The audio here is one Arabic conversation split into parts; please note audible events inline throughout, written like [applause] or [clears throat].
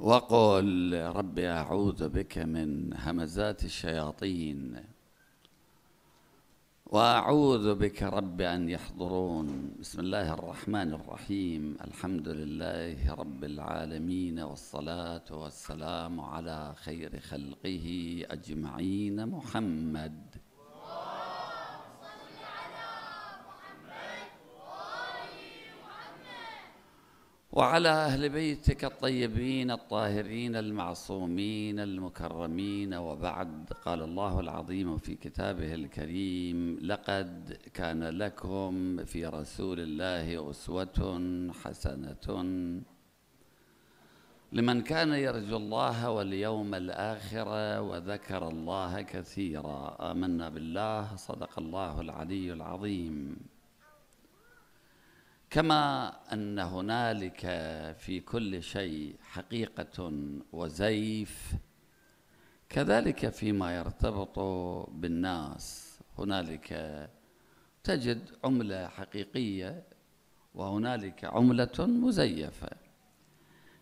وقل ربي أعوذ بك من همزات الشياطين وأعوذ بك رب أن يحضرون بسم الله الرحمن الرحيم الحمد لله رب العالمين والصلاة والسلام على خير خلقه أجمعين محمد وعلى أهل بيتك الطيبين الطاهرين المعصومين المكرمين وبعد قال الله العظيم في كتابه الكريم لقد كان لكم في رسول الله أسوة حسنة لمن كان يرجو الله واليوم الآخر وذكر الله كثيرا آمنا بالله صدق الله العلي العظيم كما ان هنالك في كل شيء حقيقه وزيف كذلك فيما يرتبط بالناس هنالك تجد عمله حقيقيه وهنالك عمله مزيفه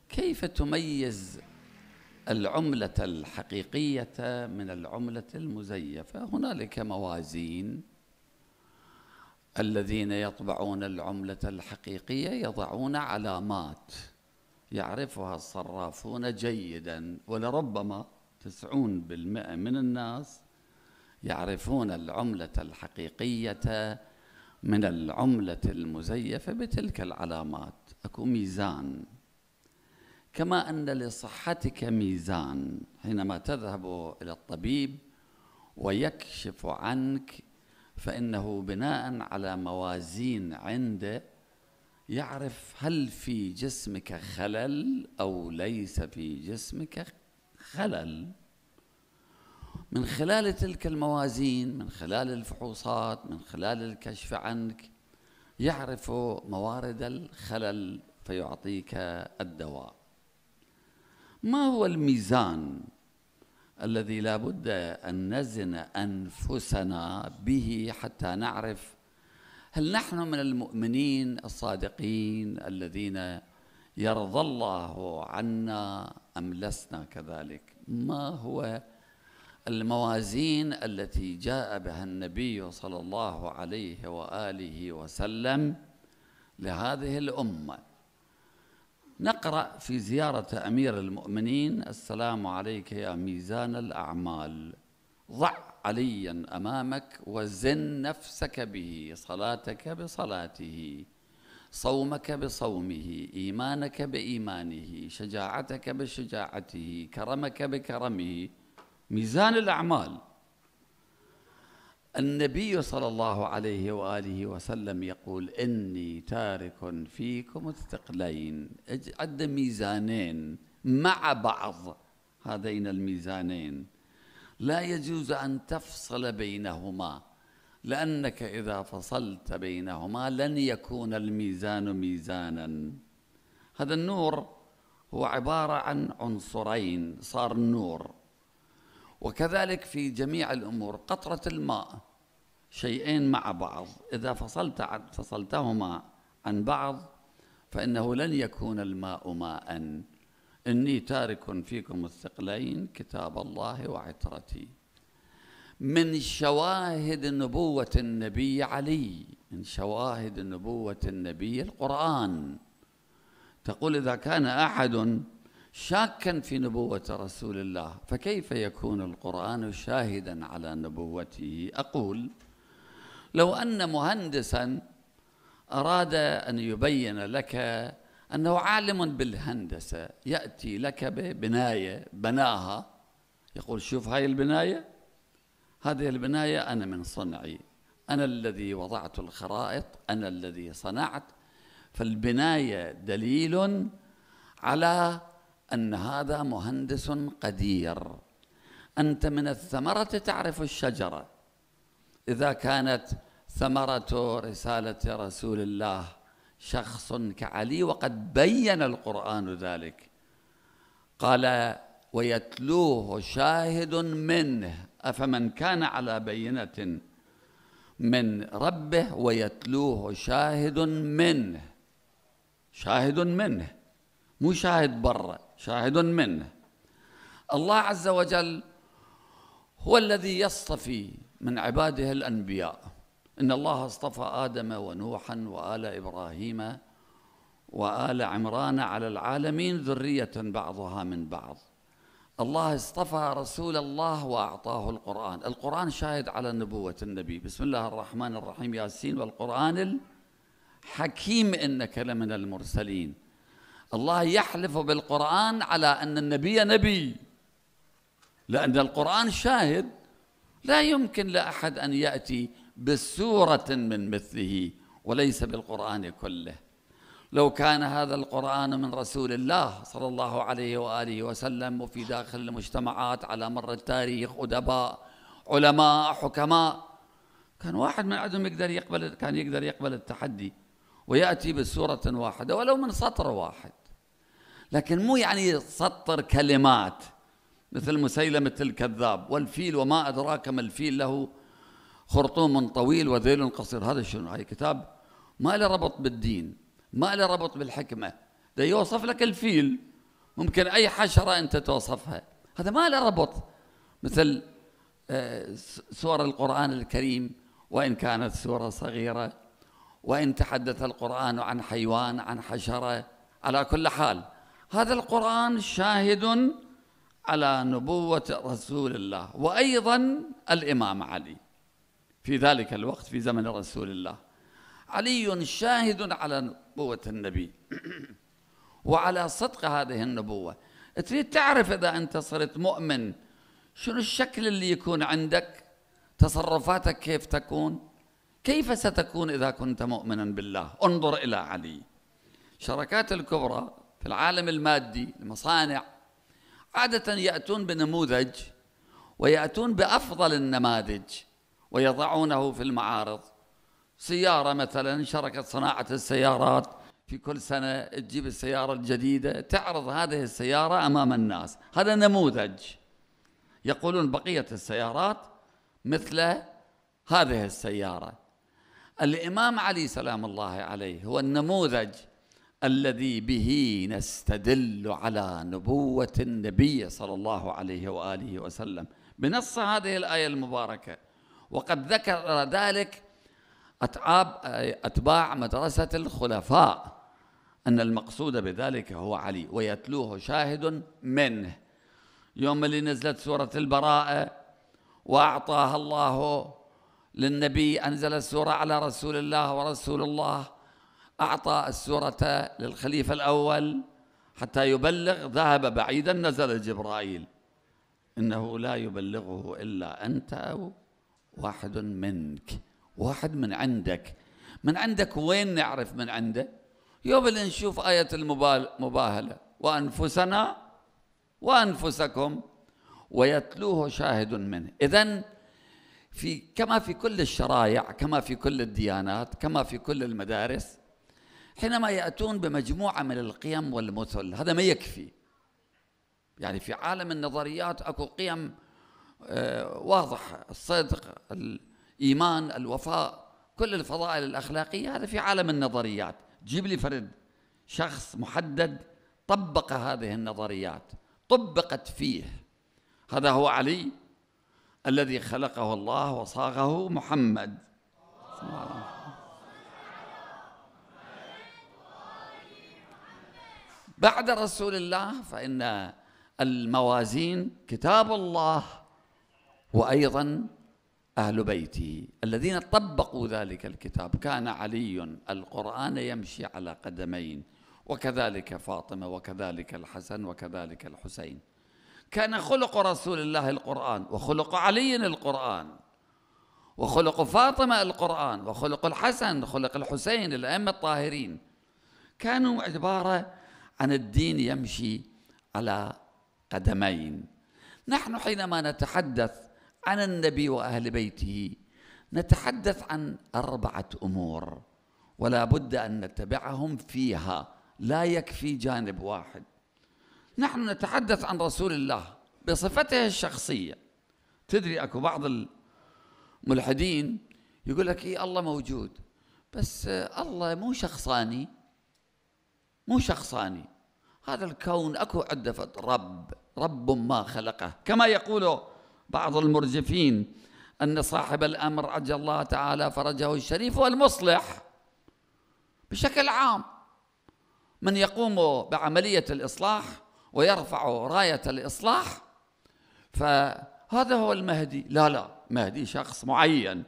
كيف تميز العمله الحقيقيه من العمله المزيفه هنالك موازين الذين يطبعون العملة الحقيقية يضعون علامات يعرفها الصرافون جيدا ولربما تسعون بالمئة من الناس يعرفون العملة الحقيقية من العملة المزيفة بتلك العلامات أكو ميزان كما أن لصحتك ميزان حينما تذهب إلى الطبيب ويكشف عنك فإنه بناء على موازين عنده يعرف هل في جسمك خلل أو ليس في جسمك خلل من خلال تلك الموازين من خلال الفحوصات من خلال الكشف عنك يعرف موارد الخلل فيعطيك الدواء ما هو الميزان الذي لا بد أن نزن أنفسنا به حتى نعرف هل نحن من المؤمنين الصادقين الذين يرضى الله عنا أم لسنا كذلك ما هو الموازين التي جاء بها النبي صلى الله عليه وآله وسلم لهذه الأمة نقرأ في زيارة أمير المؤمنين السلام عليك يا ميزان الأعمال ضع عليا أمامك وزن نفسك به صلاتك بصلاته صومك بصومه إيمانك بإيمانه شجاعتك بشجاعته كرمك بكرمه ميزان الأعمال النبي صلى الله عليه وآله وسلم يقول إني تارك فيكم الثقلين عد ميزانين مع بعض هذين الميزانين لا يجوز أن تفصل بينهما لأنك إذا فصلت بينهما لن يكون الميزان ميزانا هذا النور هو عبارة عن عنصرين صار النور وكذلك في جميع الأمور قطرة الماء شيئين مع بعض إذا فصلت فصلتهما عن بعض فإنه لن يكون الماء ماء إني تارك فيكم الثقلين كتاب الله وعترتي من شواهد نبوة النبي علي من شواهد نبوة النبي القرآن تقول إذا كان أحد شاكا في نبوة رسول الله فكيف يكون القرآن شاهدا على نبوته أقول لو أن مهندسا أراد أن يبين لك أنه عالم بالهندسة يأتي لك ببناية بناها يقول شوف هاي البناية هذه البناية أنا من صنعي أنا الذي وضعت الخرائط أنا الذي صنعت فالبناية دليل على أن هذا مهندس قدير أنت من الثمرة تعرف الشجرة إذا كانت ثمرة رسالة رسول الله شخص كعلي وقد بين القرآن ذلك قال ويتلوه شاهد منه أفمن كان على بينة من ربه ويتلوه شاهد منه شاهد منه مو شاهد برا شاهد منه الله عز وجل هو الذي يصطفي من عباده الأنبياء إن الله اصطفى آدم ونوحا وآل إبراهيم وآل عمران على العالمين ذرية بعضها من بعض الله اصطفى رسول الله وأعطاه القرآن القرآن شاهد على نبوة النبي بسم الله الرحمن الرحيم ياسين والقرآن الحكيم إنك لمن المرسلين الله يحلف بالقرآن على أن النبي نبي لأن القرآن شاهد لا يمكن لأحد أن يأتي بسورة من مثله وليس بالقرآن كله لو كان هذا القرآن من رسول الله صلى الله عليه وآله وسلم وفي داخل المجتمعات على مر التاريخ أدباء علماء حكماء كان واحد من عندهم يقدر يقبل كان يقدر يقبل التحدي ويأتي بسورة واحدة ولو من سطر واحد لكن مو يعني سطر كلمات مثل مسيلمة الكذاب والفيل وما أدراك ما الفيل له خرطوم طويل وذيل قصير هذا شنو هاي كتاب ما له ربط بالدين ما له ربط بالحكمة ده يوصف لك الفيل ممكن أي حشرة أنت توصفها هذا ما له ربط مثل آه، سور القرآن الكريم وإن كانت سورة صغيرة وإن تحدث القرآن عن حيوان عن حشرة على كل حال هذا القرآن شاهد على نبوة رسول الله وأيضا الإمام علي في ذلك الوقت في زمن رسول الله علي شاهد على نبوة النبي [clears throat] وعلى صدق هذه النبوة تريد تعرف إذا أنت صرت مؤمن شنو الشكل اللي يكون عندك تصرفاتك كيف تكون كيف ستكون إذا كنت مؤمنا بالله انظر إلى علي شركات الكبرى في العالم المادي المصانع عادة يأتون بنموذج ويأتون بأفضل النماذج ويضعونه في المعارض سيارة مثلا شركة صناعة السيارات في كل سنة تجيب السيارة الجديدة تعرض هذه السيارة أمام الناس هذا نموذج يقولون بقية السيارات مثل هذه السيارة الإمام علي سلام الله عليه هو النموذج الذي به نستدل على نبوة النبي صلى الله عليه وآله وسلم بنص هذه الآية المباركة وقد ذكر ذلك أتعاب أتباع مدرسة الخلفاء أن المقصود بذلك هو علي ويتلوه شاهد منه يوم اللي نزلت سورة البراءة وأعطاها الله للنبي أنزل السورة على رسول الله ورسول الله أعطى السورة للخليفة الأول حتى يبلغ ذهب بعيدا نزل جبرائيل إنه لا يبلغه إلا أنت أو واحد منك واحد من عندك من عندك وين نعرف من عنده يوم اللي نشوف آية المباهلة وأنفسنا وأنفسكم ويتلوه شاهد منه إذا في كما في كل الشرائع كما في كل الديانات كما في كل المدارس حينما يأتون بمجموعة من القيم والمثل هذا ما يكفي يعني في عالم النظريات أكو قيم آه، واضح الصدق الايمان الوفاء كل الفضائل الاخلاقيه هذا في عالم النظريات جيب لي فرد شخص محدد طبق هذه النظريات طبقت فيه هذا هو علي الذي خلقه الله وصاغه محمد بعد رسول الله فإن الموازين كتاب الله وأيضا أهل بيته الذين طبقوا ذلك الكتاب كان علي القرآن يمشي على قدمين وكذلك فاطمة وكذلك الحسن وكذلك الحسين كان خلق رسول الله القرآن وخلق علي القرآن وخلق فاطمة القرآن وخلق الحسن خلق الحسين الأئمة الطاهرين كانوا عبارة عن الدين يمشي على قدمين نحن حينما نتحدث عن النبي واهل بيته نتحدث عن اربعه امور ولا بد ان نتبعهم فيها لا يكفي جانب واحد نحن نتحدث عن رسول الله بصفته الشخصيه تدري اكو بعض الملحدين يقول لك إيه الله موجود بس آه، الله مو شخصاني مو شخصاني هذا الكون اكو عده رب رب ما خلقه كما يقوله بعض المرجفين أن صاحب الأمر عجل الله تعالى فرجه الشريف والمصلح بشكل عام من يقوم بعملية الإصلاح ويرفع راية الإصلاح فهذا هو المهدي لا لا مهدي شخص معين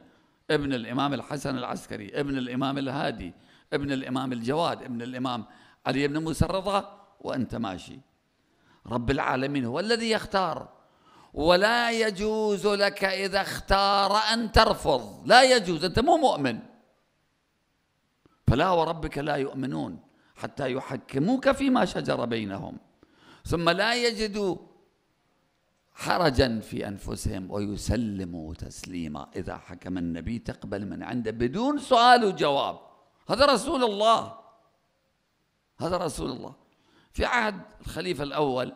ابن الإمام الحسن العسكري ابن الإمام الهادي ابن الإمام الجواد ابن الإمام علي بن موسى الرضا وأنت ماشي رب العالمين هو الذي يختار ولا يجوز لك إذا اختار أن ترفض لا يجوز أنت مو مؤمن فلا وربك لا يؤمنون حتى يحكموك فيما شجر بينهم ثم لا يجدوا حرجا في أنفسهم ويسلموا تسليما إذا حكم النبي تقبل من عنده بدون سؤال وجواب هذا رسول الله هذا رسول الله في عهد الخليفة الأول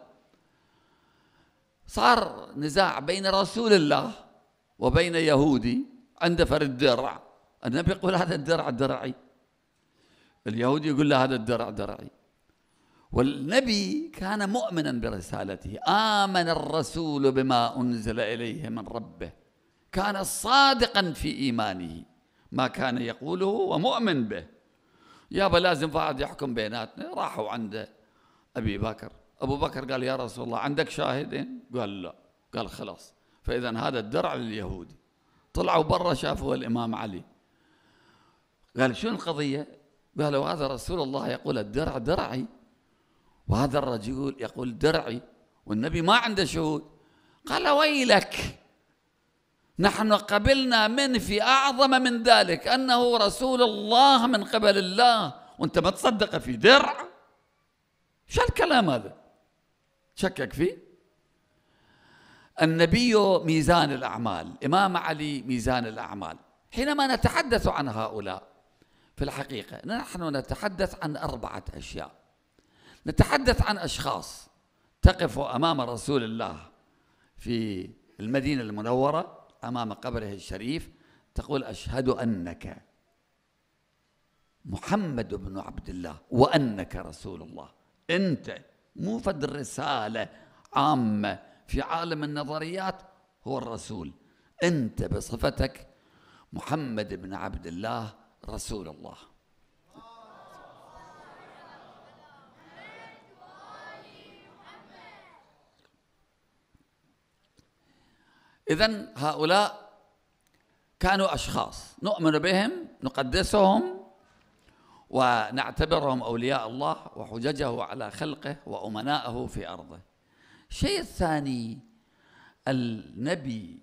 صار نزاع بين رسول الله وبين يهودي عند فرد الدرع النبي يقول هذا الدرع درعي اليهودي يقول له هذا الدرع درعي والنبي كان مؤمنا برسالته آمن الرسول بما أنزل إليه من ربه كان صادقا في إيمانه ما كان يقوله ومؤمن به يابا لازم واحد يحكم بيناتنا راحوا عند أبي بكر أبو بكر قال يا رسول الله عندك شاهدين قال لا قال خلاص فإذا هذا الدرع لليهودي طلعوا برا شافوا الإمام علي قال شو القضية قالوا هذا رسول الله يقول الدرع درعي وهذا الرجل يقول درعي والنبي ما عنده شهود قال ويلك نحن قبلنا من في أعظم من ذلك أنه رسول الله من قبل الله وانت ما تصدق في درع شو الكلام هذا شكك فيه النبي ميزان الأعمال إمام علي ميزان الأعمال حينما نتحدث عن هؤلاء في الحقيقة نحن نتحدث عن أربعة أشياء نتحدث عن أشخاص تقف أمام رسول الله في المدينة المنورة أمام قبره الشريف تقول أشهد أنك محمد بن عبد الله وأنك رسول الله أنت مو فد رسالة عامة في عالم النظريات هو الرسول أنت بصفتك محمد بن عبد الله رسول الله إذا هؤلاء كانوا أشخاص نؤمن بهم نقدسهم ونعتبرهم أولياء الله وحججه على خلقه وأمنائه في أرضه الشيء الثاني النبي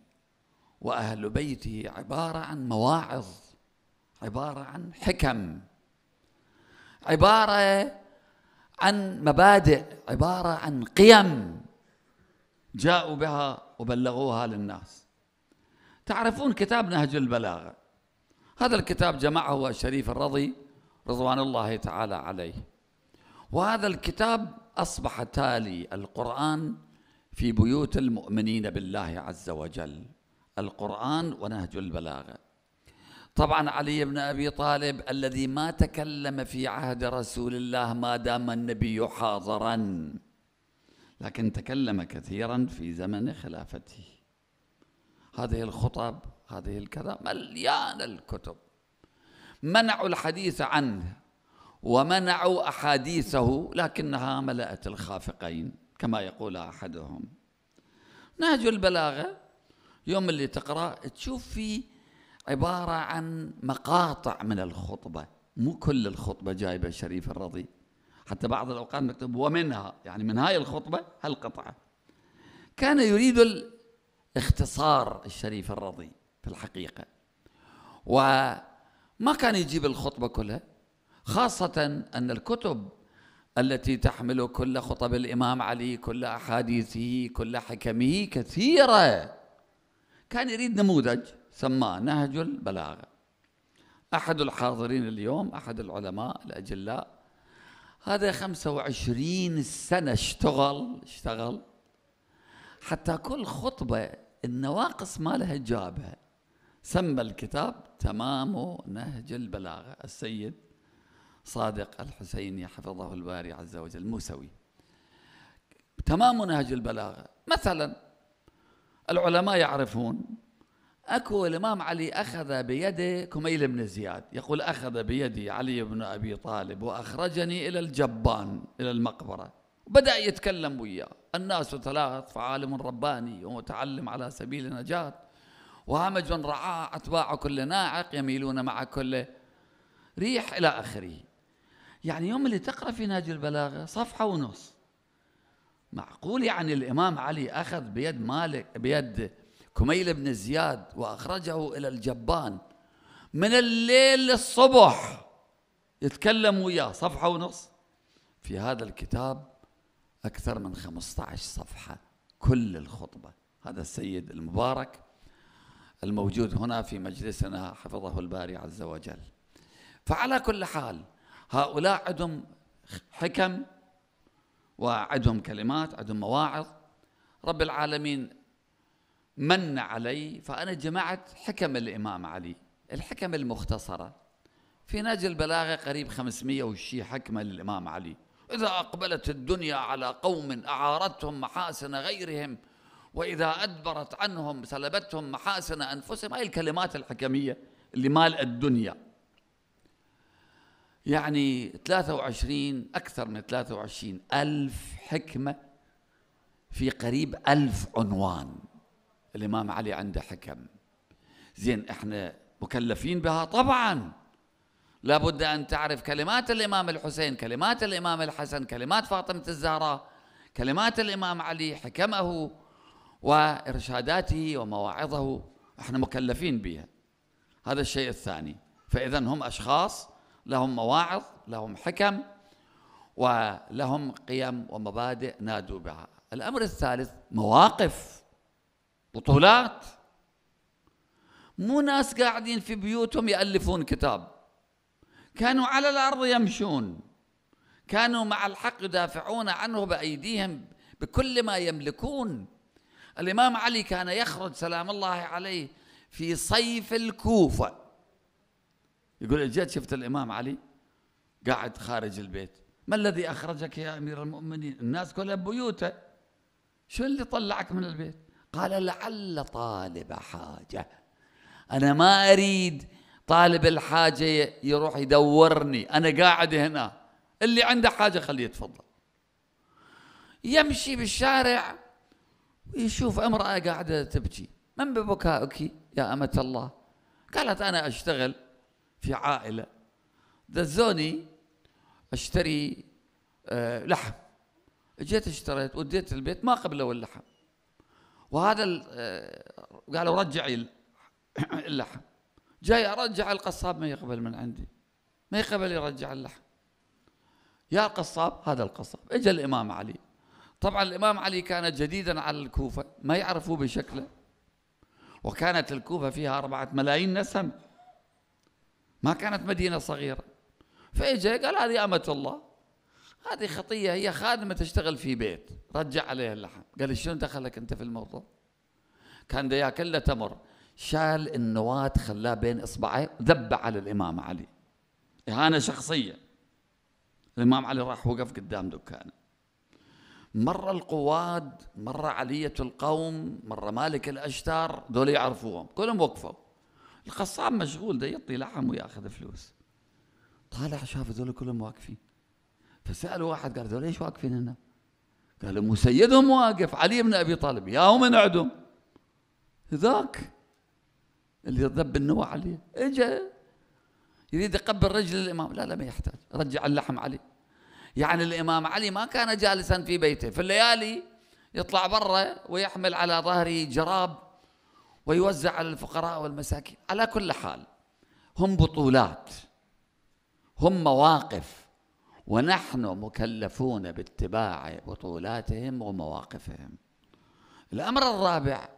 وأهل بيته عبارة عن مواعظ عبارة عن حكم عبارة عن مبادئ عبارة عن قيم جاءوا بها وبلغوها للناس تعرفون كتاب نهج البلاغة هذا الكتاب جمعه الشريف الرضي رضوان الله تعالى عليه وهذا الكتاب أصبح تالي القرآن في بيوت المؤمنين بالله عز وجل القرآن ونهج البلاغة طبعا علي بن أبي طالب الذي ما تكلم في عهد رسول الله ما دام النبي حاضرا لكن تكلم كثيرا في زمن خلافته هذه الخطب هذه الكذا مليانة الكتب منعوا الحديث عنه ومنعوا أحاديثه لكنها ملأت الخافقين كما يقول أحدهم نهج البلاغة يوم اللي تقرأ تشوف فيه عبارة عن مقاطع من الخطبة مو كل الخطبة جايبة شريف الرضي حتى بعض الأوقات مكتوب ومنها يعني من هاي الخطبة هالقطعة كان يريد الاختصار الشريف الرضي في الحقيقة و ما كان يجيب الخطبة كلها خاصة أن الكتب التي تحمل كل خطب الإمام علي كل أحاديثه كل حكمه كثيرة كان يريد نموذج سماه نهج البلاغة أحد الحاضرين اليوم أحد العلماء الأجلاء هذا 25 سنة اشتغل اشتغل حتى كل خطبة النواقص ما لها جابها سمى الكتاب تمام نهج البلاغة السيد صادق الحسيني حفظه الباري عز وجل الموسوي تمام نهج البلاغة مثلا العلماء يعرفون أكو الإمام علي أخذ بيده كميل بن زياد يقول أخذ بيدي علي بن أبي طالب وأخرجني إلى الجبان إلى المقبرة بدأ يتكلم وياه الناس ثلاث فعالم رباني ومتعلم على سبيل النجاة وهمج رعاه أتباع كل ناعق يميلون مع كل ريح إلى آخره يعني يوم اللي تقرأ في نهج البلاغة صفحة ونص معقول يعني الإمام علي أخذ بيد مالك بيد كميل بن زياد وأخرجه إلى الجبان من الليل للصبح يتكلم وياه صفحة ونص في هذا الكتاب أكثر من 15 صفحة كل الخطبة هذا السيد المبارك الموجود هنا في مجلسنا حفظه الباري عز وجل فعلى كل حال هؤلاء عندهم حكم وعندهم كلمات عندهم مواعظ رب العالمين من علي فأنا جمعت حكم الإمام علي الحكم المختصرة في نهج البلاغة قريب 500 وشي حكمة للإمام علي إذا أقبلت الدنيا على قوم أعارتهم محاسن غيرهم وإذا أدبرت عنهم سلبتهم محاسن أنفسهم هاي الكلمات الحكمية اللي مال الدنيا يعني 23 أكثر من 23 ألف حكمة في قريب ألف عنوان الإمام علي عنده حكم زين إحنا مكلفين بها طبعاً لابد أن تعرف كلمات الإمام الحسين كلمات الإمام الحسن كلمات فاطمة الزهراء كلمات الإمام علي حكمه وارشاداته ومواعظه احنا مكلفين بها هذا الشيء الثاني فاذا هم اشخاص لهم مواعظ لهم حكم ولهم قيم ومبادئ نادوا بها الامر الثالث مواقف بطولات مو ناس قاعدين في بيوتهم يالفون كتاب كانوا على الارض يمشون كانوا مع الحق يدافعون عنه بايديهم بكل ما يملكون الإمام علي كان يخرج سلام الله عليه في صيف الكوفة يقول اجيت شفت الإمام علي قاعد خارج البيت ما الذي أخرجك يا أمير المؤمنين الناس كلها بيوته شو اللي طلعك من البيت قال لعل طالب حاجة أنا ما أريد طالب الحاجة يروح يدورني أنا قاعد هنا اللي عنده حاجة خليه يتفضل يمشي بالشارع يشوف امرأة قاعدة تبكي من ببكائك يا أمة الله قالت أنا أشتغل في عائلة دزوني أشتري آه، لحم جيت اشتريت وديت البيت ما قبلوا اللحم وهذا آه، قالوا رجعي [coughs] اللحم جاي ارجع القصاب ما يقبل من عندي ما يقبل يرجع اللحم يا القصاب هذا القصاب اجى الامام علي طبعا الإمام علي كان جديدا على الكوفة ما يعرفوا بشكله وكانت الكوفة فيها أربعة ملايين نسمة ما كانت مدينة صغيرة فإجا قال هذه أمة الله هذه خطية هي خادمة تشتغل في بيت رجع عليها اللحم قال شلون دخلك أنت في الموضوع كان دا ياكل له تمر شال النواة خلاه بين إصبعيه ذب على الإمام علي إهانة شخصية الإمام علي راح وقف قدام دكانه مرة القواد مرة علية القوم مرة مالك الأشتار دول يعرفوهم كلهم وقفوا القصاب مشغول ده يطي لحم وياخذ فلوس طالع شاف دول كلهم واقفين فسأل واحد قال ذول ليش واقفين هنا قال مو سيدهم واقف علي بن أبي طالب يا هم نعدهم ذاك اللي ذب النوى عليه اجا يريد يقبل رجل الإمام لا لا ما يحتاج رجع اللحم عليه يعني الإمام علي ما كان جالسا في بيته في الليالي يطلع برا ويحمل على ظهره جراب ويوزع على الفقراء والمساكين على كل حال هم بطولات هم مواقف ونحن مكلفون باتباع بطولاتهم ومواقفهم الأمر الرابع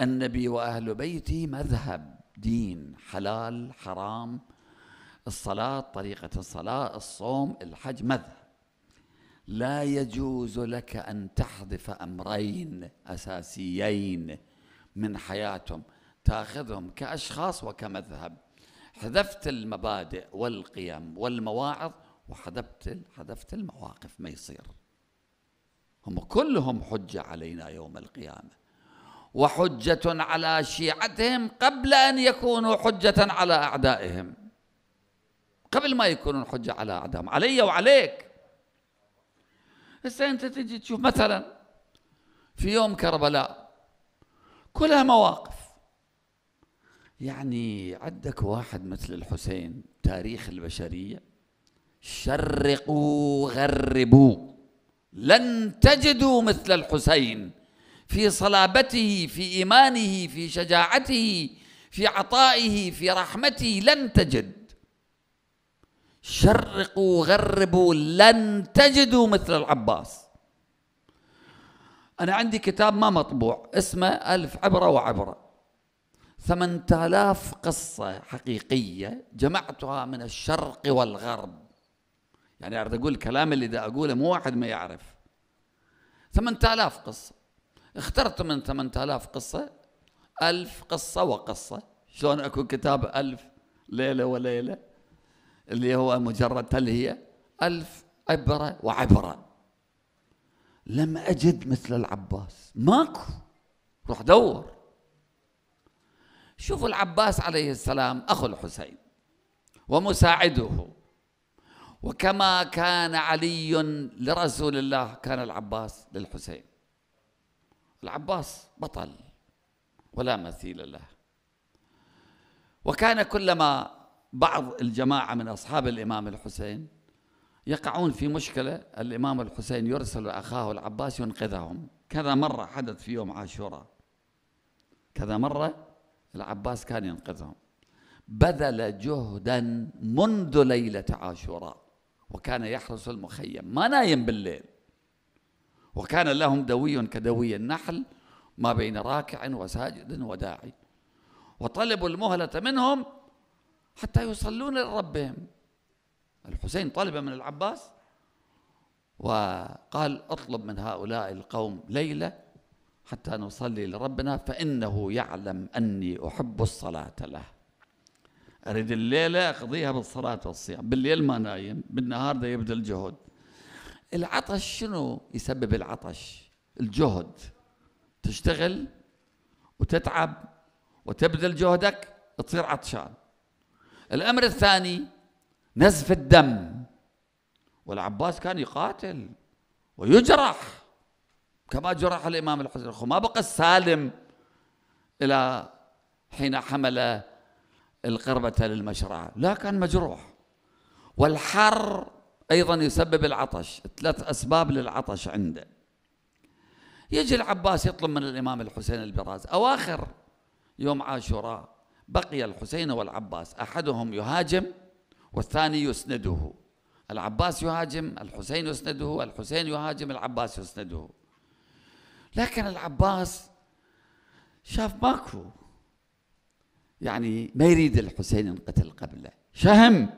النبي وأهل بيته مذهب دين حلال حرام الصلاة طريقة الصلاة الصوم الحج مذهب لا يجوز لك أن تحذف أمرين أساسيين من حياتهم تاخذهم كأشخاص وكمذهب حذفت المبادئ والقيم والمواعظ وحذفت حذفت المواقف ما يصير هم كلهم حجة علينا يوم القيامة وحجة على شيعتهم قبل أن يكونوا حجة على أعدائهم قبل ما يكونون حجة على أعدام علي وعليك هسه أنت تجي تشوف مثلا في يوم كربلاء كلها مواقف يعني عندك واحد مثل الحسين تاريخ البشرية شرقوا غربوا لن تجدوا مثل الحسين في صلابته في إيمانه في شجاعته في عطائه في رحمته لن تجد شرقوا غربوا لن تجدوا مثل العباس أنا عندي كتاب ما مطبوع اسمه ألف عبرة وعبرة ثمانية آلاف قصة حقيقية جمعتها من الشرق والغرب يعني أريد أقول الكلام اللي دا أقوله مو واحد ما يعرف ثمانية آلاف قصة اخترت من ثمانية آلاف قصة ألف قصة وقصة شلون أكون كتاب ألف ليلة وليلة اللي هو مجرد تلهية ألف عبرة وعبرة لم أجد مثل العباس ماكو روح دور شوفوا العباس عليه السلام أخو الحسين ومساعده وكما كان علي لرسول الله كان العباس للحسين العباس بطل ولا مثيل له وكان كلما بعض الجماعة من أصحاب الإمام الحسين يقعون في مشكلة الإمام الحسين يرسل أخاه العباس ينقذهم كذا مرة حدث في يوم عاشوراء كذا مرة العباس كان ينقذهم بذل جهدا منذ ليلة عاشوراء وكان يحرس المخيم ما نايم بالليل وكان لهم دوي كدوي النحل ما بين راكع وساجد وداعي وطلبوا المهلة منهم حتى يصلون لربهم الحسين طلب من العباس وقال اطلب من هؤلاء القوم ليله حتى نصلي لربنا فانه يعلم اني احب الصلاه له اريد الليله اقضيها بالصلاه والصيام بالليل ما نايم بالنهار ده يبذل جهد العطش شنو يسبب العطش الجهد تشتغل وتتعب وتبذل جهدك تصير عطشان الأمر الثاني نزف الدم والعباس كان يقاتل ويجرح كما جرح الإمام الحسن ما بقى السالم إلى حين حمل القربة للمشرعة لا كان مجروح والحر أيضا يسبب العطش ثلاث أسباب للعطش عنده يجي العباس يطلب من الإمام الحسين البراز أواخر يوم عاشوراء بقي الحسين والعباس أحدهم يهاجم والثاني يسنده العباس يهاجم الحسين يسنده الحسين يهاجم العباس يسنده لكن العباس شاف ماكو يعني ما يريد الحسين ينقتل قبله شهم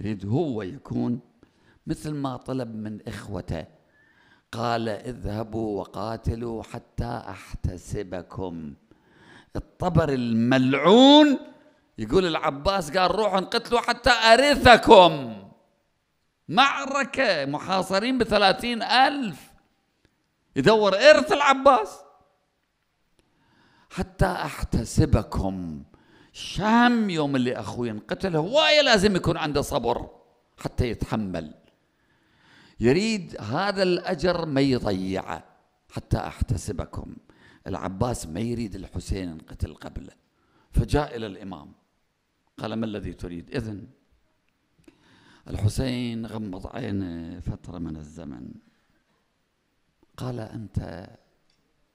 يريد هو يكون مثل ما طلب من إخوته قال اذهبوا وقاتلوا حتى أحتسبكم الطبر الملعون يقول العباس قال روحوا انقتلوا حتى أرثكم معركة محاصرين بثلاثين ألف يدور إرث العباس حتى أحتسبكم شام يوم اللي أخوي انقتل هواية لازم يكون عنده صبر حتى يتحمل يريد هذا الأجر ما يضيعه حتى أحتسبكم العباس ما يريد الحسين قتل قبله فجاء إلى الإمام قال ما الذي تريد إذن الحسين غمض عينه فترة من الزمن قال أنت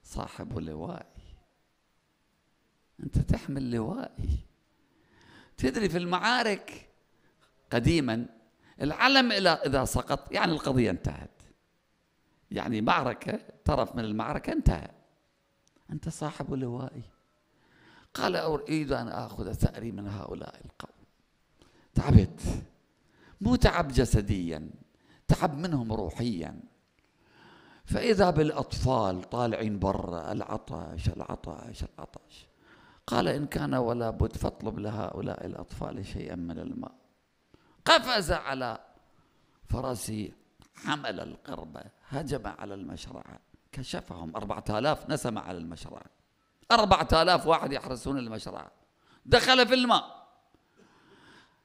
صاحب لوائي أنت تحمل لوائي تدري في المعارك قديما العلم إذا سقط يعني القضية انتهت يعني معركة طرف من المعركة انتهى أنت صاحب لوائي قال أريد أن آخذ ثأري من هؤلاء القوم تعبت مو تعب جسديا تعب منهم روحيا فإذا بالأطفال طالعين برا العطش العطش العطش قال إن كان ولا بد فاطلب لهؤلاء الأطفال شيئا من الماء قفز على فرسه حمل القربة هجم على المشرعة كشفهم 4000 نسمة على المشرعة 4000 واحد يحرسون المشرعة دخل في الماء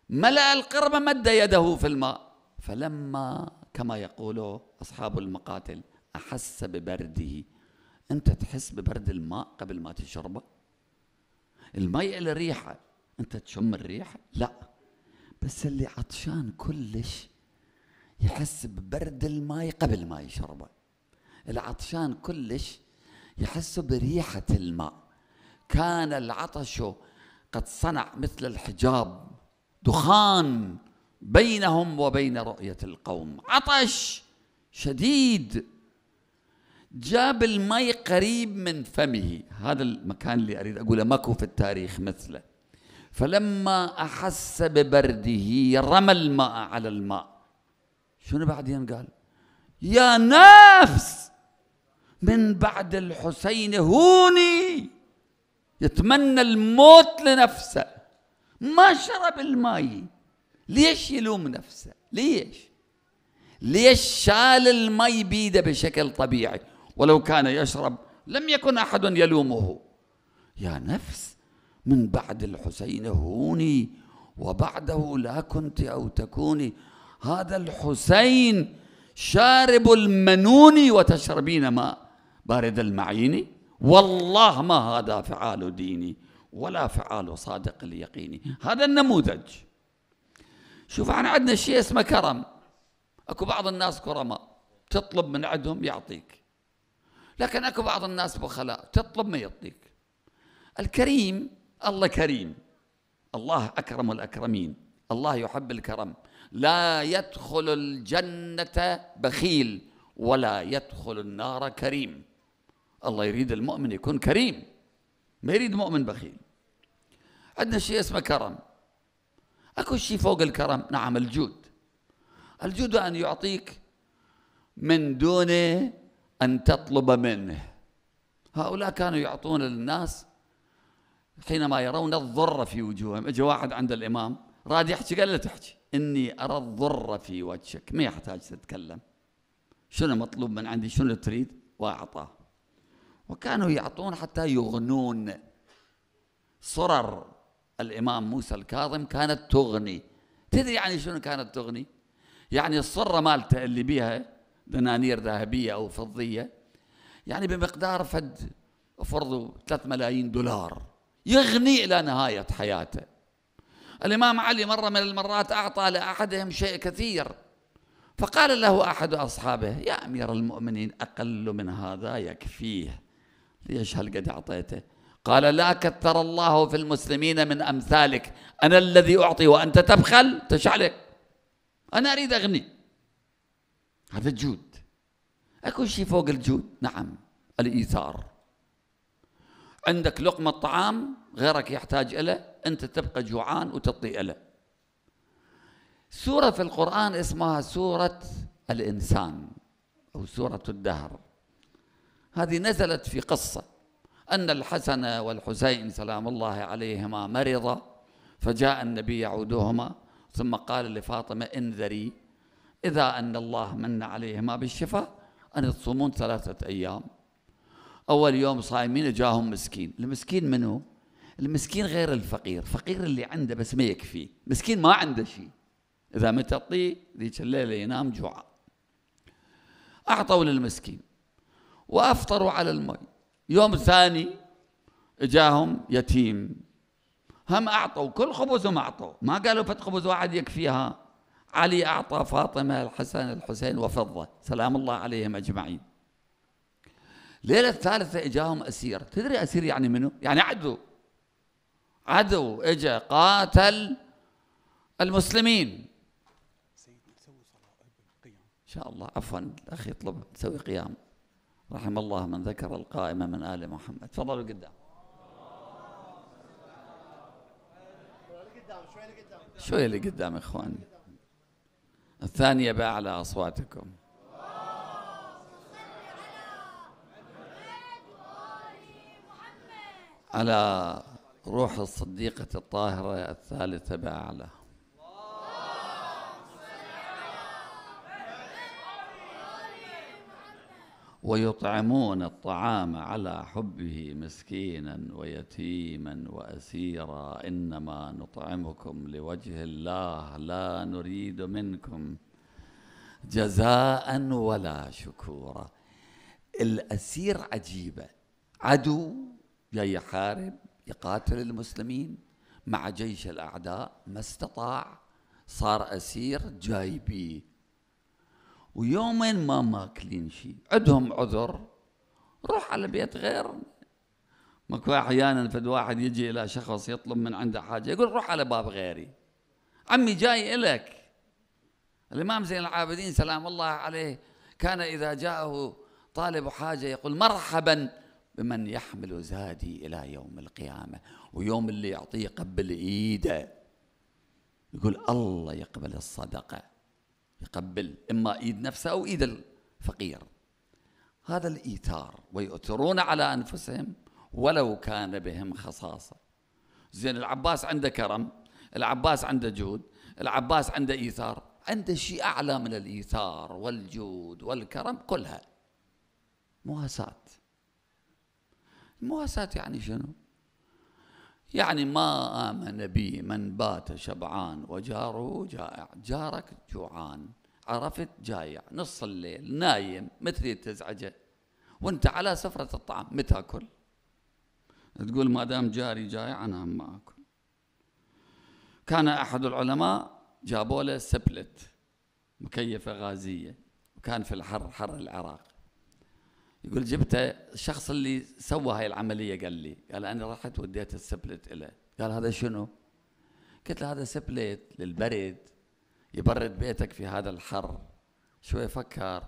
ملأ القربة مد يده في الماء فلما كما يقول أصحاب المقاتل أحس ببرده أنت تحس ببرد الماء قبل ما تشربه الماء الريحة ريحة أنت تشم الريحة لا بس اللي عطشان كلش يحس ببرد الماء قبل ما يشربه العطشان كلش يحس بريحة الماء كان العطش قد صنع مثل الحجاب دخان بينهم وبين رؤية القوم عطش شديد جاب المي قريب من فمه هذا المكان اللي أريد أقوله ماكو في التاريخ مثله فلما أحس ببرده رمى الماء على الماء شنو بعدين قال يا نفس من بعد الحسين هوني يتمنى الموت لنفسه ما شرب الماي ليش يلوم نفسه ليش ليش شال الماء بيده بشكل طبيعي ولو كان يشرب لم يكن أحد يلومه يا نفس من بعد الحسين هوني وبعده لا كنت أو تكوني هذا الحسين شارب المنون وتشربين ماء بارد المعين والله ما هذا فعال ديني ولا فعال صادق اليقين هذا النموذج شوف احنا عندنا شيء اسمه كرم اكو بعض الناس كرماء تطلب من عندهم يعطيك لكن اكو بعض الناس بخلاء تطلب ما يعطيك الكريم الله كريم الله اكرم الاكرمين الله يحب الكرم لا يدخل الجنه بخيل ولا يدخل النار كريم الله يريد المؤمن يكون كريم ما يريد مؤمن بخيل عندنا شيء اسمه كرم اكو شيء فوق الكرم نعم الجود الجود ان يعطيك من دون ان تطلب منه هؤلاء كانوا يعطون للناس حينما يرون الضر في وجوههم اجى واحد عند الامام راد يحكي قال له تحكي اني ارى الضر في وجهك ما يحتاج تتكلم شنو مطلوب من عندي شنو تريد واعطاه وكانوا يعطون حتى يغنون صرر الإمام موسى الكاظم كانت تغني تدري يعني شنو كانت تغني يعني الصرة مالته اللي بيها دنانير ذهبية أو فضية يعني بمقدار فد فرضوا 3 ملايين دولار يغني إلى نهاية حياته الإمام علي مرة من المرات أعطى لأحدهم شيء كثير فقال له أحد أصحابه يا أمير المؤمنين أقل من هذا يكفيه ليش هالقد أعطيته قال لا كثر الله في المسلمين من أمثالك أنا الذي أعطي وأنت تبخل تشعلك أنا أريد أغني هذا الجود أكو شيء فوق الجود نعم الإيثار عندك لقمة طعام غيرك يحتاج إليه أنت تبقى جوعان وتطي له. سورة في القرآن اسمها سورة الإنسان أو سورة الدهر هذه نزلت في قصة أن الحسن والحسين سلام الله عليهما مرضا فجاء النبي يعودهما ثم قال لفاطمة انذري إذا أن الله من عليهما بالشفاء أن يصومون ثلاثة أيام أول يوم صايمين جاهم مسكين المسكين منه المسكين غير الفقير فقير اللي عنده بس ما يكفي مسكين ما عنده شيء إذا ما تعطيه ذيك الليلة ينام جوعان أعطوا للمسكين وأفطروا على المي يوم ثاني اجاهم يتيم هم أعطوا كل خبزهم أعطوا ما قالوا فت خبز واحد يكفيها علي أعطى فاطمة الحسن الحسين وفضة سلام الله عليهم أجمعين ليلة الثالثة إجاهم أسير تدري أسير يعني منو؟ يعني عدو عدو إجا قاتل المسلمين إن شاء الله عفوا الأخ يطلب نسوي قيام رحم الله من ذكر القائمة من آل محمد تفضلوا قدام شوية لقدام إخواني الثانية بأعلى أصواتكم على روح الصديقة الطاهرة الثالثة بأعلى ويطعمون الطعام على حبه مسكينا ويتيما واسيرا انما نطعمكم لوجه الله لا نريد منكم جزاء ولا شكورا الاسير عجيبه عدو جاي يحارب يقاتل المسلمين مع جيش الاعداء ما استطاع صار اسير جايبيه ويومين ما ماكلين شيء عندهم عذر روح على بيت غير ماكو احيانا فد واحد يجي الى شخص يطلب من عنده حاجه يقول روح على باب غيري عمي جاي الك الامام زين العابدين سلام الله عليه كان اذا جاءه طالب حاجه يقول مرحبا بمن يحمل زادي الى يوم القيامه ويوم اللي يعطيه يقبل ايده يقول الله يقبل الصدقه يقبل إما إيد نفسه أو إيد الفقير هذا الإيثار ويؤثرون على أنفسهم ولو كان بهم خصاصة زين العباس عنده كرم العباس عنده جود العباس عنده إيثار عنده شيء أعلى من الإيثار والجود والكرم كلها مواساة المواساة يعني شنو؟ يعني ما آمن بي من بات شبعان وجاره جائع جارك جوعان عرفت جايع نص الليل نايم مثلي تزعجه وانت على سفرة الطعام متاكل تقول ما دام جاري جايع انا ما اكل كان احد العلماء جابوا له سبلت مكيفه غازيه وكان في الحر حر العراق يقول جبت الشخص اللي سوى هاي العملية قال لي قال أنا رحت وديت السبلت إله قال هذا شنو قلت له هذا سبلت للبرد يبرد بيتك في هذا الحر شوي فكر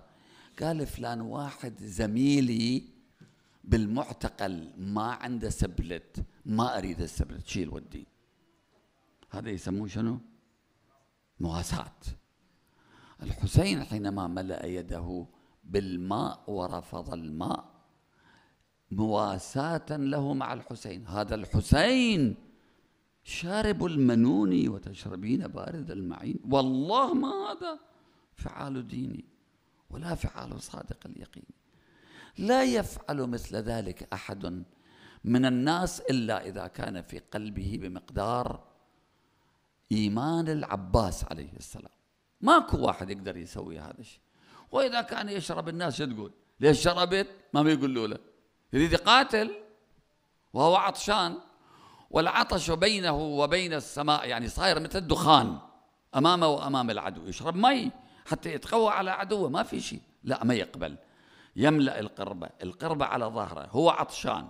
قال فلان واحد زميلي بالمعتقل ما عنده سبلت ما أريد السبلت شيل ودي هذا يسموه شنو مواساة الحسين حينما ملأ يده بالماء ورفض الماء مواساة له مع الحسين هذا الحسين شارب المنون وتشربين بارد المعين والله ما هذا فعال ديني ولا فعال صادق اليقين لا يفعل مثل ذلك أحد من الناس إلا إذا كان في قلبه بمقدار إيمان العباس عليه السلام ماكو واحد يقدر يسوي هذا الشيء وإذا كان يشرب الناس شو تقول ليش شربت ما بيقولوا له يريد يقاتل وهو عطشان والعطش بينه وبين السماء يعني صاير مثل الدخان أمامه وأمام العدو يشرب مي حتى يتقوى على عدوه ما في شيء لا ما يقبل يملأ القربة القربة على ظهره هو عطشان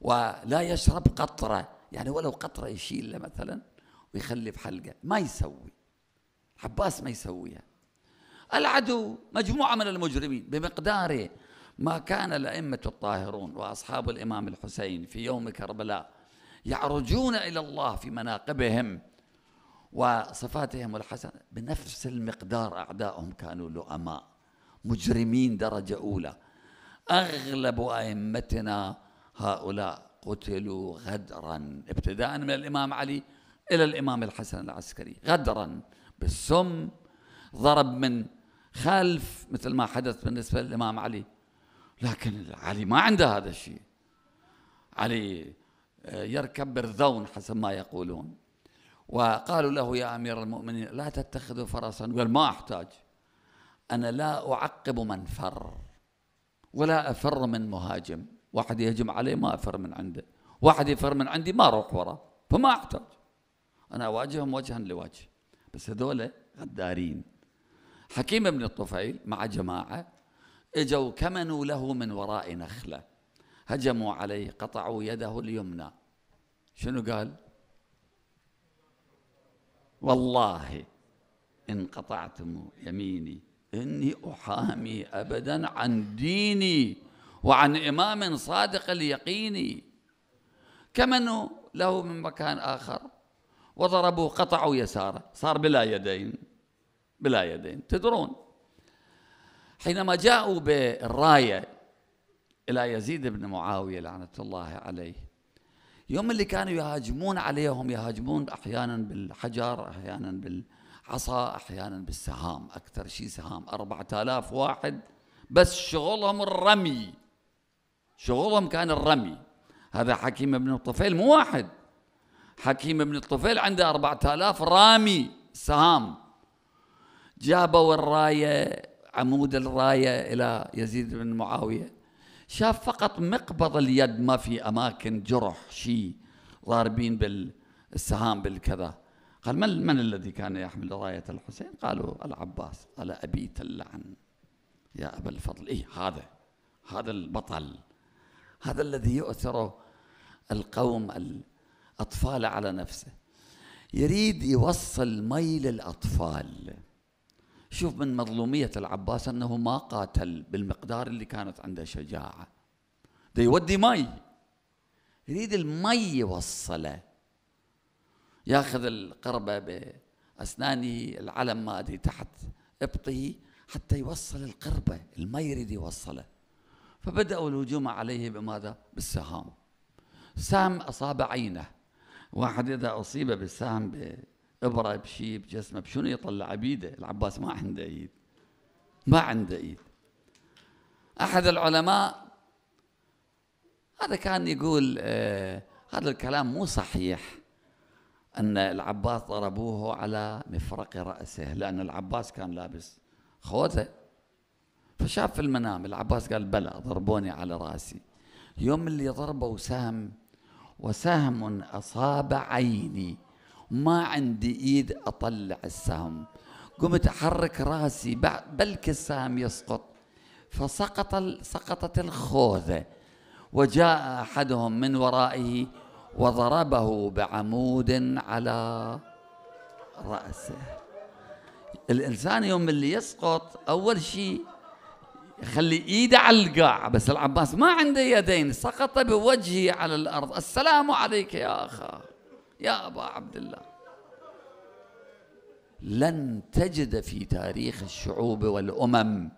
ولا يشرب قطرة يعني ولو قطرة يشيلها مثلا ويخلي بحلقة ما يسوي عباس ما يسويها العدو مجموعة من المجرمين بمقدار ما كان الأئمة الطاهرون وأصحاب الإمام الحسين في يوم كربلاء يعرجون إلى الله في مناقبهم وصفاتهم الحسنة بنفس المقدار أعدائهم كانوا لؤماء مجرمين درجة أولى أغلب أئمتنا هؤلاء قتلوا غدرا ابتداء من الإمام علي إلى الإمام الحسن العسكري غدرا بالسم ضرب من خلف مثل ما حدث بالنسبة للإمام علي لكن علي ما عنده هذا الشيء علي آه، يركب برذون حسب ما يقولون وقالوا له يا أمير المؤمنين لا تتخذوا فرسا قال ما أحتاج أنا لا أعقب من فر ولا أفر من مهاجم واحد يهجم علي ما أفر من عنده واحد يفر من عندي ما أروح وراه فما أحتاج أنا أواجههم وجها لوجه بس هذول غدارين حكيم بن الطفيل مع جماعة اجوا كمنوا له من وراء نخلة هجموا عليه قطعوا يده اليمنى شنو قال والله إن قطعتم يميني إني أحامي أبدا عن ديني وعن إمام صادق اليقين كمنوا له من مكان آخر وضربوا قطعوا يساره صار بلا يدين بلا يدين تدرون حينما جاءوا بالراية إلى يزيد بن معاوية لعنة الله عليه يوم اللي كانوا يهاجمون عليهم يهاجمون أحيانا بالحجر أحيانا بالعصا أحيانا بالسهام أكثر شيء سهام أربعة آلاف واحد بس شغلهم الرمي شغلهم كان الرمي هذا حكيم بن الطفيل مو واحد حكيم بن الطفيل عنده 4000 رامي سهام جابوا الراية عمود الراية إلى يزيد بن معاوية شاف فقط مقبض اليد ما في أماكن جرح شيء ضاربين بالسهام بالكذا قال من, من الذي كان يحمل راية الحسين قالوا العباس قال أبيت اللعن يا أبا الفضل إيه هذا هذا البطل هذا الذي يؤثره القوم الأطفال على نفسه يريد يوصل ميل الأطفال شوف من مظلومية العباس أنه ما قاتل بالمقدار اللي كانت عنده شجاعة ده يودي مي يريد المي يوصله ياخذ القربة بأسنانه العلم ما أدري تحت إبطه حتى يوصل القربة المي يريد يوصله فبدأوا الهجوم عليه بماذا؟ بالسهام سام أصاب عينه واحد إذا أصيب بالسهم ابره بشي بجسمه بشنو يطلع بيده العباس ما عنده ايد ما عنده ايد احد العلماء هذا كان يقول آه هذا الكلام مو صحيح ان العباس ضربوه على مفرق راسه لان العباس كان لابس خوذه فشاف في المنام العباس قال بلى ضربوني على راسي يوم اللي ضربوا سهم وسهم اصاب عيني ما عندي ايد اطلع السهم قمت احرك راسي بل السهم يسقط فسقط سقطت الخوذه وجاء احدهم من ورائه وضربه بعمود على راسه الانسان يوم اللي يسقط اول شيء خلي ايده على القاع بس العباس ما عنده يدين سقط بوجهه على الارض السلام عليك يا اخا يا أبا عبد الله لن تجد في تاريخ الشعوب والأمم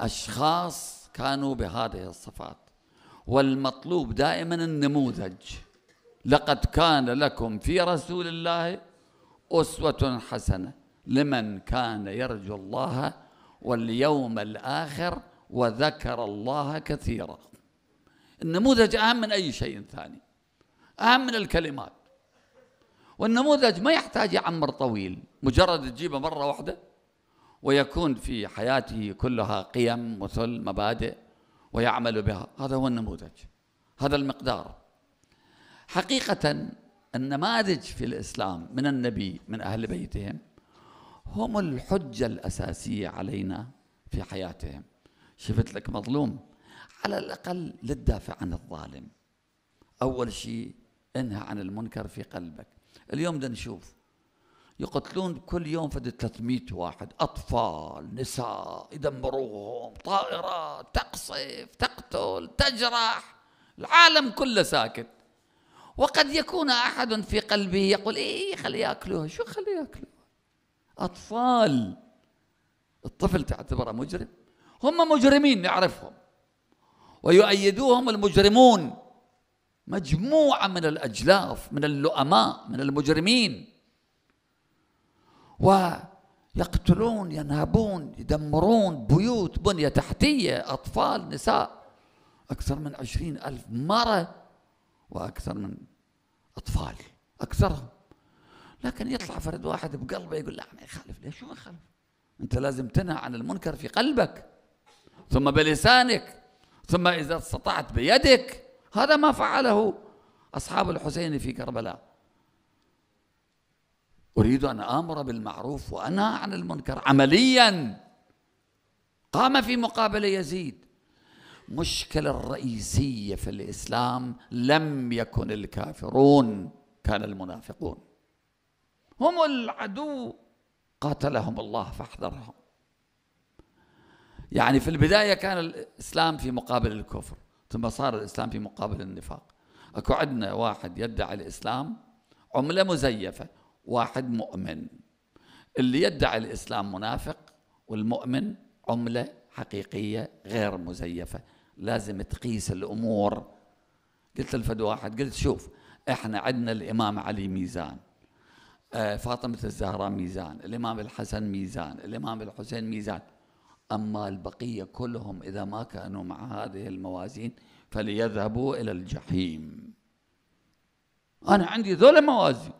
أشخاص كانوا بهذه الصفات والمطلوب دائما النموذج لقد كان لكم في رسول الله أسوة حسنة لمن كان يرجو الله واليوم الآخر وذكر الله كثيرا النموذج أهم من أي شيء ثاني أهم من الكلمات والنموذج ما يحتاج يعمر طويل مجرد تجيبه مرة واحدة ويكون في حياته كلها قيم مثل مبادئ ويعمل بها هذا هو النموذج هذا المقدار حقيقة النماذج في الإسلام من النبي من أهل بيتهم هم الحجة الأساسية علينا في حياتهم شفت لك مظلوم على الأقل لا تدافع عن الظالم أول شيء انهى عن المنكر في قلبك اليوم بدنا نشوف يقتلون كل يوم فد 300 واحد اطفال نساء يدمروهم طائرات تقصف تقتل تجرح العالم كله ساكت وقد يكون احد في قلبه يقول ايه خلي ياكلوها شو خلي ياكلوها اطفال الطفل تعتبره مجرم هم مجرمين نعرفهم ويؤيدوهم المجرمون مجموعة من الأجلاف من اللؤماء من المجرمين ويقتلون ينهبون يدمرون بيوت بنية تحتية أطفال نساء أكثر من عشرين ألف مرة وأكثر من أطفال أكثرهم لكن يطلع فرد واحد بقلبه يقول لا ما يخالف ليش ما يخالف أنت لازم تنهى عن المنكر في قلبك ثم بلسانك ثم إذا استطعت بيدك هذا ما فعله أصحاب الحسين في كربلاء أريد أن آمر بالمعروف وأنهى عن المنكر عمليا قام في مقابل يزيد مشكلة الرئيسية في الإسلام لم يكن الكافرون كان المنافقون هم العدو قاتلهم الله فاحذرهم يعني في البداية كان الإسلام في مقابل الكفر ثم صار الإسلام في مقابل النفاق أكو عندنا واحد يدعي الإسلام عملة مزيفة واحد مؤمن اللي يدعي الإسلام منافق والمؤمن عملة حقيقية غير مزيفة لازم تقيس الأمور قلت لفد واحد قلت شوف احنا عندنا الإمام علي ميزان آه، فاطمة الزهراء ميزان الإمام الحسن ميزان الإمام الحسين ميزان أما البقية كلهم إذا ما كانوا مع هذه الموازين فليذهبوا إلى الجحيم أنا عندي ذولا موازين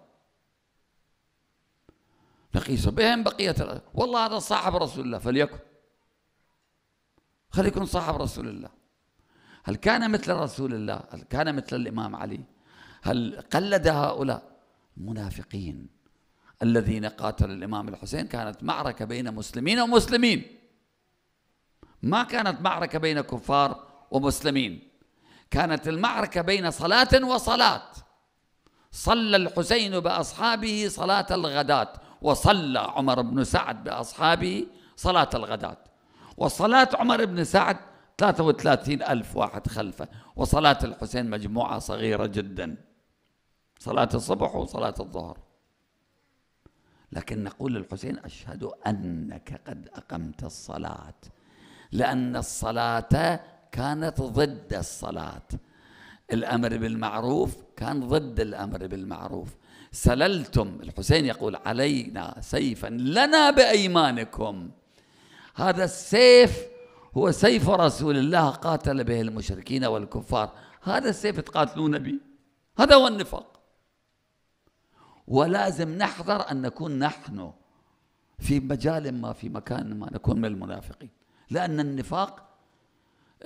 نقيس بهم بقية والله هذا صاحب رسول الله فليكن خليكن صاحب رسول الله هل كان مثل رسول الله هل كان مثل الإمام علي هل قلد هؤلاء المنافقين الذين قاتلوا الإمام الحسين كانت معركة بين مسلمين ومسلمين ما كانت معركة بين كفار ومسلمين كانت المعركة بين صلاة وصلاة صلى الحسين بأصحابه صلاة الغداة وصلى عمر بن سعد بأصحابه صلاة الغداة وصلاة عمر بن سعد 33 ألف واحد خلفه وصلاة الحسين مجموعة صغيرة جدا صلاة الصبح وصلاة الظهر لكن نقول للحسين أشهد أنك قد أقمت الصلاة لأن الصلاة كانت ضد الصلاة الأمر بالمعروف كان ضد الأمر بالمعروف سللتم الحسين يقول علينا سيفا لنا بأيمانكم هذا السيف هو سيف رسول الله قاتل به المشركين والكفار هذا السيف تقاتلون به هذا هو النفاق ولازم نحذر أن نكون نحن في مجال ما في مكان ما نكون من المنافقين لأن النفاق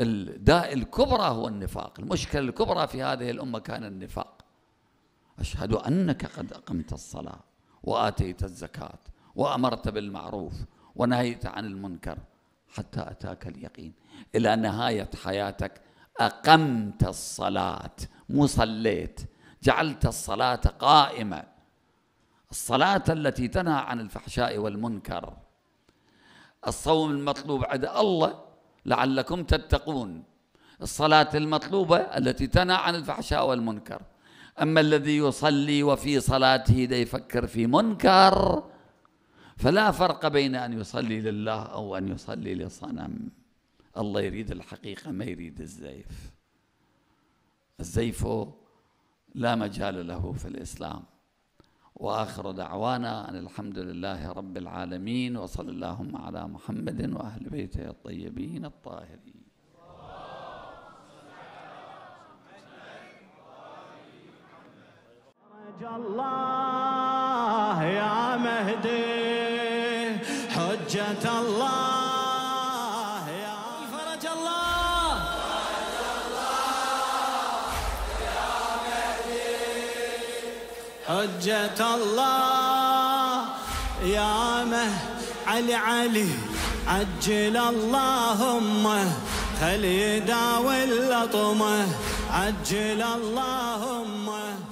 الداء الكبرى هو النفاق المشكلة الكبرى في هذه الأمة كان النفاق أشهد أنك قد أقمت الصلاة وآتيت الزكاة وأمرت بالمعروف ونهيت عن المنكر حتى أتاك اليقين إلى نهاية حياتك أقمت الصلاة مو صليت جعلت الصلاة قائمة الصلاة التي تنهى عن الفحشاء والمنكر الصوم المطلوب عند الله لعلكم تتقون الصلاة المطلوبة التي تنهى عن الفحشاء والمنكر أما الذي يصلي وفي صلاته لا يفكر في منكر فلا فرق بين أن يصلي لله أو أن يصلي لصنم الله يريد الحقيقة ما يريد الزيف الزيف لا مجال له في الإسلام واخر دعوانا ان الحمد لله رب العالمين وصل اللهم على محمد واهل بيته الطيبين الطاهرين الله يا مهدي رحمة الله يا مه علي علي عجل اللهم خلي داوي اللطمة عجل اللهم